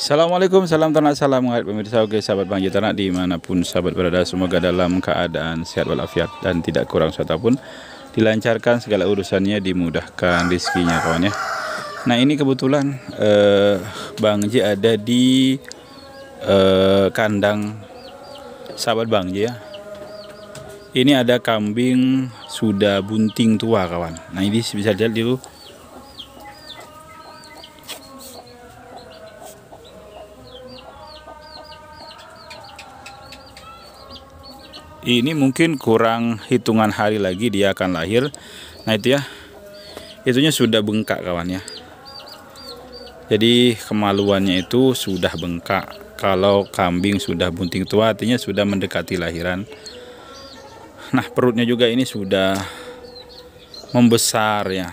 Assalamualaikum, salam ternak, salam mengait pemirsa Oke sahabat di ternak dimanapun sahabat berada Semoga dalam keadaan sehat walafiat dan tidak kurang suatu pun Dilancarkan segala urusannya, dimudahkan rezekinya kawan ya Nah ini kebetulan eh, Bang J ada di eh, kandang sahabat Bang J ya Ini ada kambing sudah bunting tua kawan Nah ini bisa dilihat dulu ini mungkin kurang hitungan hari lagi dia akan lahir nah itu ya itunya sudah bengkak kawannya. jadi kemaluannya itu sudah bengkak kalau kambing sudah bunting tua artinya sudah mendekati lahiran nah perutnya juga ini sudah membesar ya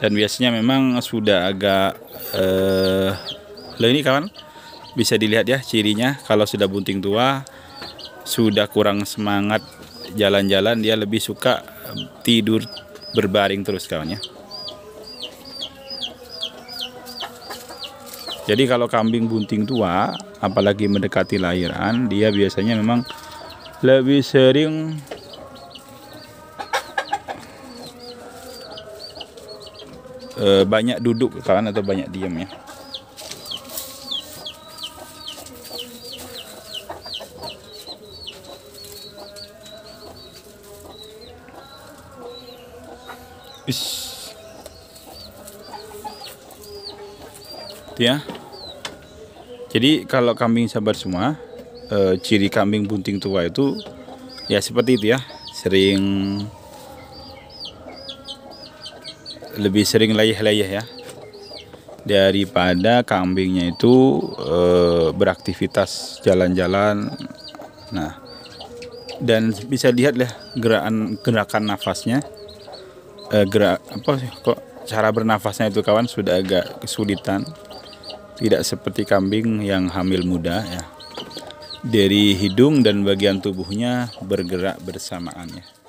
dan biasanya memang sudah agak eh, ini kawan bisa dilihat ya cirinya kalau sudah bunting tua sudah kurang semangat jalan-jalan dia lebih suka eh, tidur berbaring terus kawannya jadi kalau kambing bunting tua apalagi mendekati lahiran dia biasanya memang lebih sering eh, banyak duduk kawan atau banyak diam ya Ish. ya. Jadi kalau kambing sabar semua, e, ciri kambing bunting tua itu ya seperti itu ya, sering lebih sering layah-layah ya daripada kambingnya itu e, beraktivitas jalan-jalan. Nah, dan bisa lihat lah gerakan gerakan nafasnya eh, gerak apa sih kok cara bernafasnya itu kawan sudah agak kesulitan tidak seperti kambing yang hamil muda ya dari hidung dan bagian tubuhnya bergerak bersamaan ya